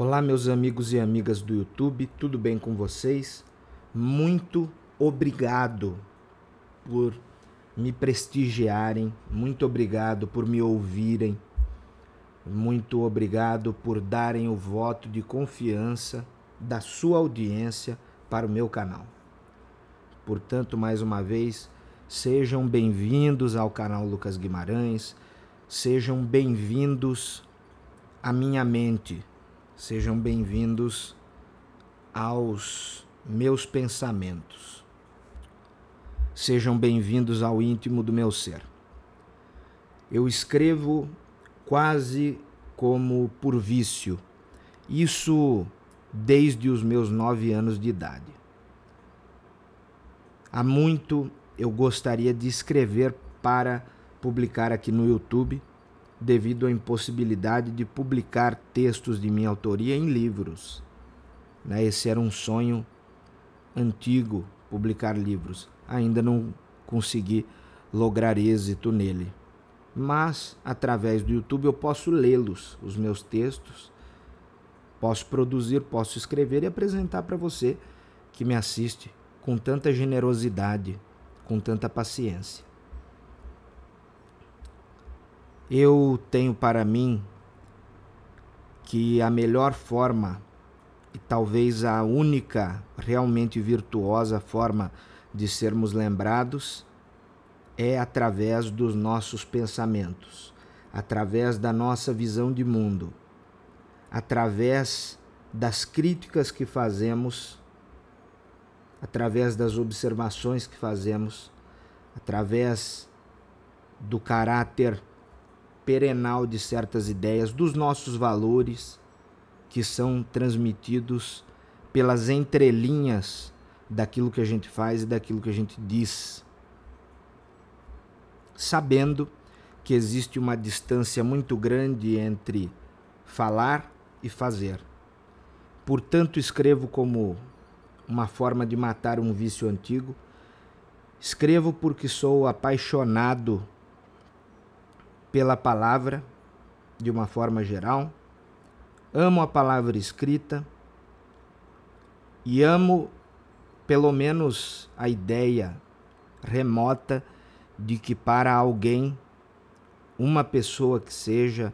Olá, meus amigos e amigas do YouTube, tudo bem com vocês? Muito obrigado por me prestigiarem, muito obrigado por me ouvirem, muito obrigado por darem o voto de confiança da sua audiência para o meu canal. Portanto, mais uma vez, sejam bem-vindos ao canal Lucas Guimarães, sejam bem-vindos à minha mente Sejam bem-vindos aos meus pensamentos. Sejam bem-vindos ao íntimo do meu ser. Eu escrevo quase como por vício, isso desde os meus nove anos de idade. Há muito eu gostaria de escrever para publicar aqui no YouTube devido à impossibilidade de publicar textos de minha autoria em livros. Né? Esse era um sonho antigo, publicar livros. Ainda não consegui lograr êxito nele. Mas, através do YouTube, eu posso lê-los, os meus textos. Posso produzir, posso escrever e apresentar para você que me assiste com tanta generosidade, com tanta paciência. Eu tenho para mim que a melhor forma, e talvez a única realmente virtuosa forma de sermos lembrados, é através dos nossos pensamentos, através da nossa visão de mundo, através das críticas que fazemos, através das observações que fazemos, através do caráter perenal de certas ideias, dos nossos valores que são transmitidos pelas entrelinhas daquilo que a gente faz e daquilo que a gente diz. Sabendo que existe uma distância muito grande entre falar e fazer. Portanto, escrevo como uma forma de matar um vício antigo. Escrevo porque sou apaixonado pela palavra, de uma forma geral, amo a palavra escrita e amo, pelo menos, a ideia remota de que para alguém, uma pessoa que seja,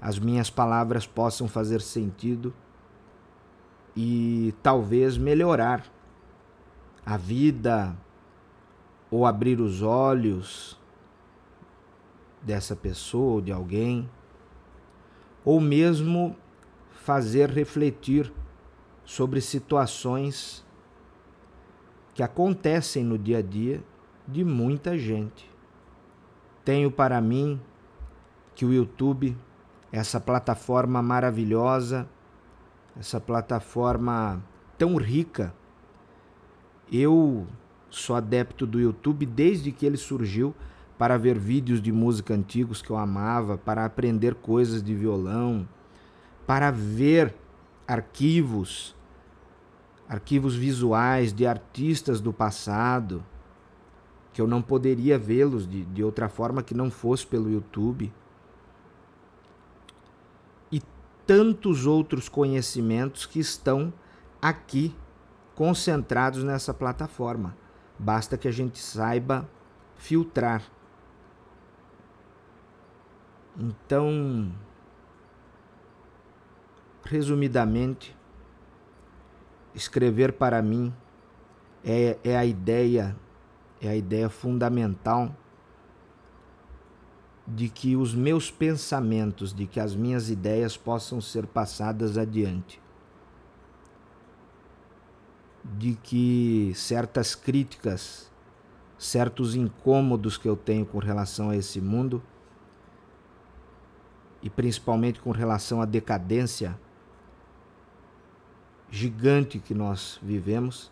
as minhas palavras possam fazer sentido e talvez melhorar a vida ou abrir os olhos dessa pessoa ou de alguém, ou mesmo fazer refletir sobre situações que acontecem no dia a dia de muita gente. Tenho para mim que o YouTube, essa plataforma maravilhosa, essa plataforma tão rica, eu sou adepto do YouTube desde que ele surgiu para ver vídeos de música antigos que eu amava, para aprender coisas de violão, para ver arquivos, arquivos visuais de artistas do passado, que eu não poderia vê-los de, de outra forma que não fosse pelo YouTube. E tantos outros conhecimentos que estão aqui concentrados nessa plataforma. Basta que a gente saiba filtrar. Então, resumidamente, escrever para mim é, é a ideia, é a ideia fundamental de que os meus pensamentos, de que as minhas ideias possam ser passadas adiante. De que certas críticas, certos incômodos que eu tenho com relação a esse mundo e principalmente com relação à decadência gigante que nós vivemos.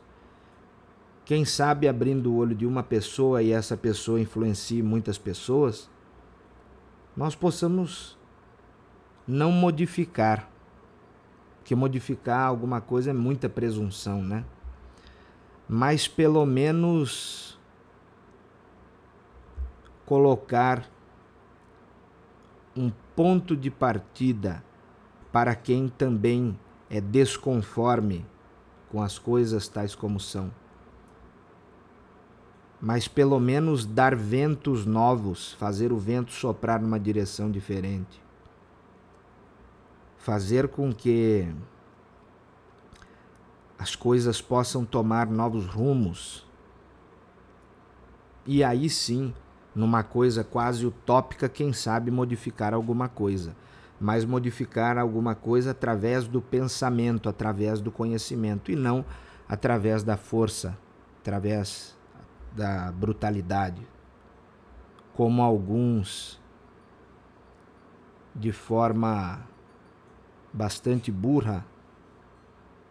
Quem sabe abrindo o olho de uma pessoa e essa pessoa influencie muitas pessoas, nós possamos não modificar. Porque modificar alguma coisa é muita presunção, né? Mas pelo menos colocar um ponto de partida para quem também é desconforme com as coisas tais como são. Mas pelo menos dar ventos novos, fazer o vento soprar numa direção diferente. Fazer com que as coisas possam tomar novos rumos. E aí sim, numa coisa quase utópica, quem sabe modificar alguma coisa, mas modificar alguma coisa através do pensamento, através do conhecimento e não através da força, através da brutalidade, como alguns de forma bastante burra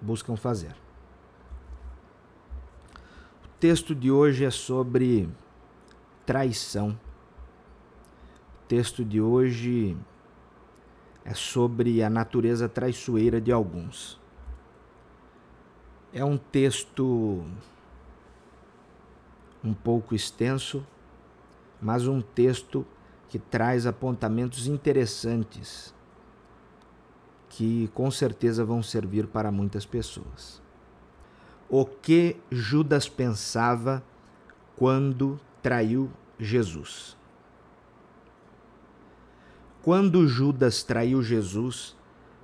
buscam fazer. O texto de hoje é sobre traição. O texto de hoje é sobre a natureza traiçoeira de alguns. É um texto um pouco extenso, mas um texto que traz apontamentos interessantes que com certeza vão servir para muitas pessoas. O que Judas pensava quando traiu Jesus. Quando Judas traiu Jesus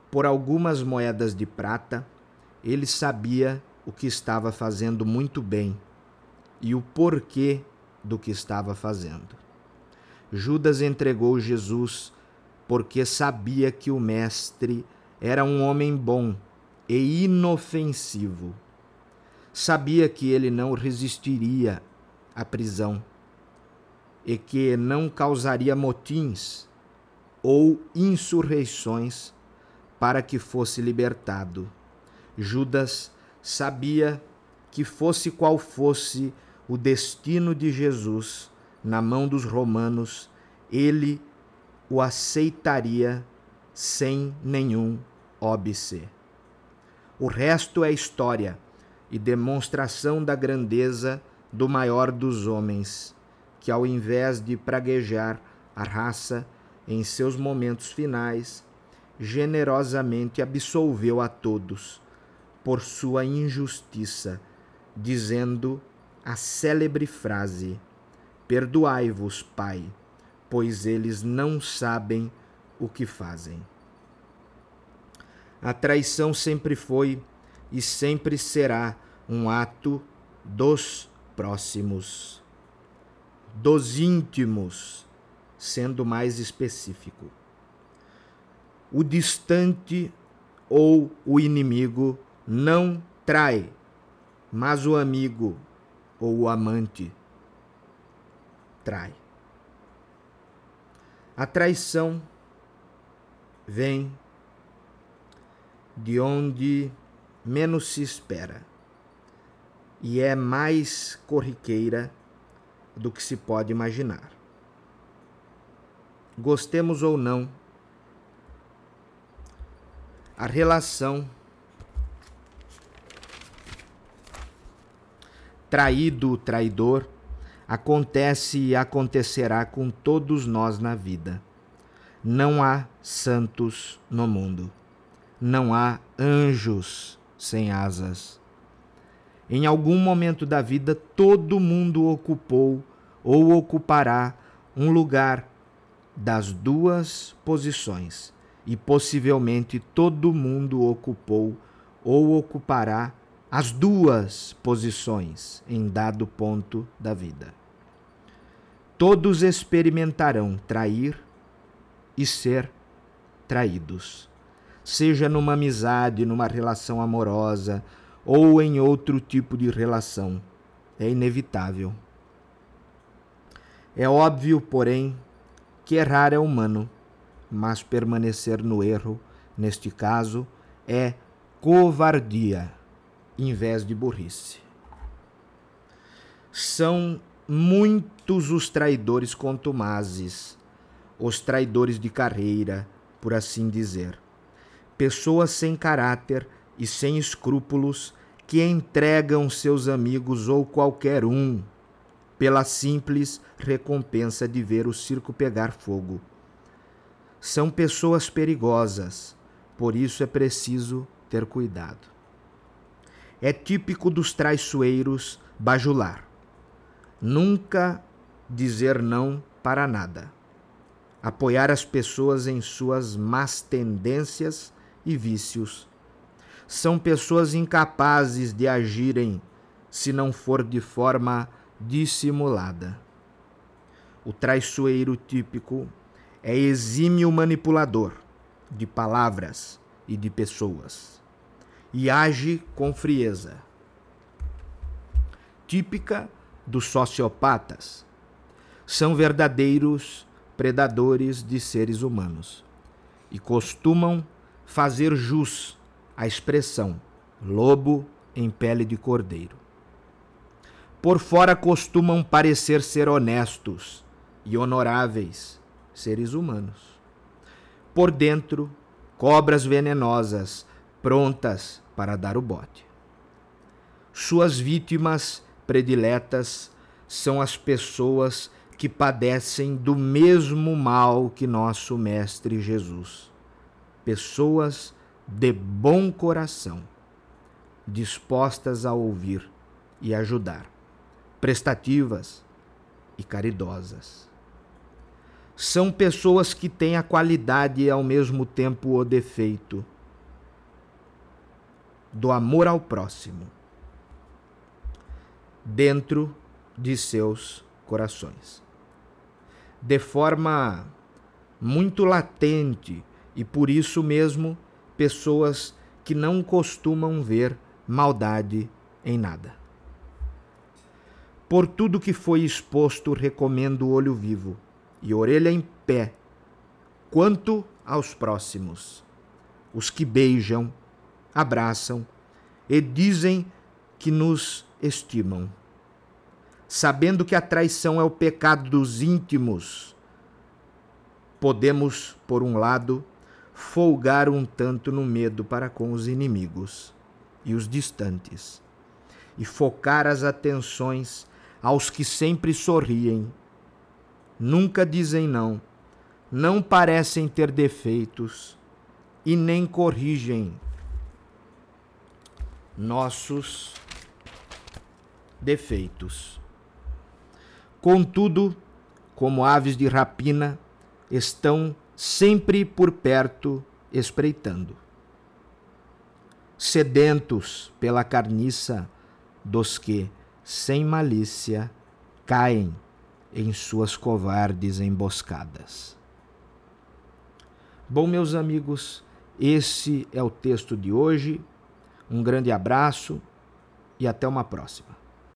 por algumas moedas de prata, ele sabia o que estava fazendo muito bem e o porquê do que estava fazendo. Judas entregou Jesus porque sabia que o Mestre era um homem bom e inofensivo. Sabia que ele não resistiria a prisão e que não causaria motins ou insurreições para que fosse libertado. Judas sabia que fosse qual fosse o destino de Jesus na mão dos romanos, ele o aceitaria sem nenhum óbice. O resto é história e demonstração da grandeza do maior dos homens, que ao invés de praguejar a raça em seus momentos finais, generosamente absolveu a todos por sua injustiça, dizendo a célebre frase: Perdoai-vos, Pai, pois eles não sabem o que fazem. A traição sempre foi e sempre será um ato dos próximos, dos íntimos, sendo mais específico. O distante ou o inimigo não trai, mas o amigo ou o amante trai. A traição vem de onde menos se espera e é mais corriqueira do que se pode imaginar. Gostemos ou não, a relação traído, traidor, acontece e acontecerá com todos nós na vida. Não há santos no mundo. Não há anjos sem asas. Em algum momento da vida, todo mundo ocupou ou ocupará um lugar das duas posições, e possivelmente todo mundo ocupou ou ocupará as duas posições em dado ponto da vida. Todos experimentarão trair e ser traídos, seja numa amizade, numa relação amorosa, ou em outro tipo de relação. É inevitável. É óbvio, porém, que errar é humano, mas permanecer no erro, neste caso, é covardia em vez de burrice. São muitos os traidores contumazes, os traidores de carreira, por assim dizer. Pessoas sem caráter e sem escrúpulos que entregam seus amigos ou qualquer um pela simples recompensa de ver o circo pegar fogo. São pessoas perigosas, por isso é preciso ter cuidado. É típico dos traiçoeiros bajular. Nunca dizer não para nada. Apoiar as pessoas em suas más tendências e vícios são pessoas incapazes de agirem se não for de forma dissimulada. O traiçoeiro típico é exímio manipulador de palavras e de pessoas e age com frieza. Típica dos sociopatas, são verdadeiros predadores de seres humanos e costumam fazer jus a expressão lobo em pele de cordeiro. Por fora costumam parecer ser honestos e honoráveis seres humanos. Por dentro, cobras venenosas, prontas para dar o bote. Suas vítimas prediletas são as pessoas que padecem do mesmo mal que nosso Mestre Jesus. Pessoas de bom coração, dispostas a ouvir e ajudar, prestativas e caridosas. São pessoas que têm a qualidade e ao mesmo tempo o defeito do amor ao próximo dentro de seus corações. De forma muito latente e por isso mesmo pessoas que não costumam ver maldade em nada. Por tudo que foi exposto, recomendo olho vivo e orelha em pé, quanto aos próximos, os que beijam, abraçam e dizem que nos estimam. Sabendo que a traição é o pecado dos íntimos, podemos, por um lado, folgar um tanto no medo para com os inimigos e os distantes, e focar as atenções aos que sempre sorriem, nunca dizem não, não parecem ter defeitos e nem corrigem nossos defeitos. Contudo, como aves de rapina, estão sempre por perto espreitando. Sedentos pela carniça dos que, sem malícia, caem em suas covardes emboscadas. Bom, meus amigos, esse é o texto de hoje. Um grande abraço e até uma próxima.